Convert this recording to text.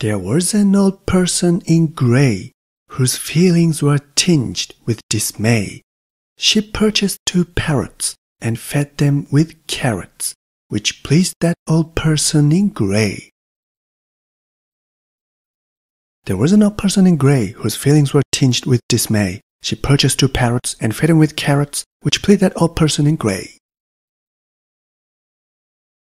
There was an old person in grey whose feelings were tinged with dismay. She purchased two parrots and fed them with carrots, which pleased that old person in grey. There was an old person in grey whose feelings were tinged with dismay. She purchased two parrots and fed them with carrots, which pleased that old person in grey.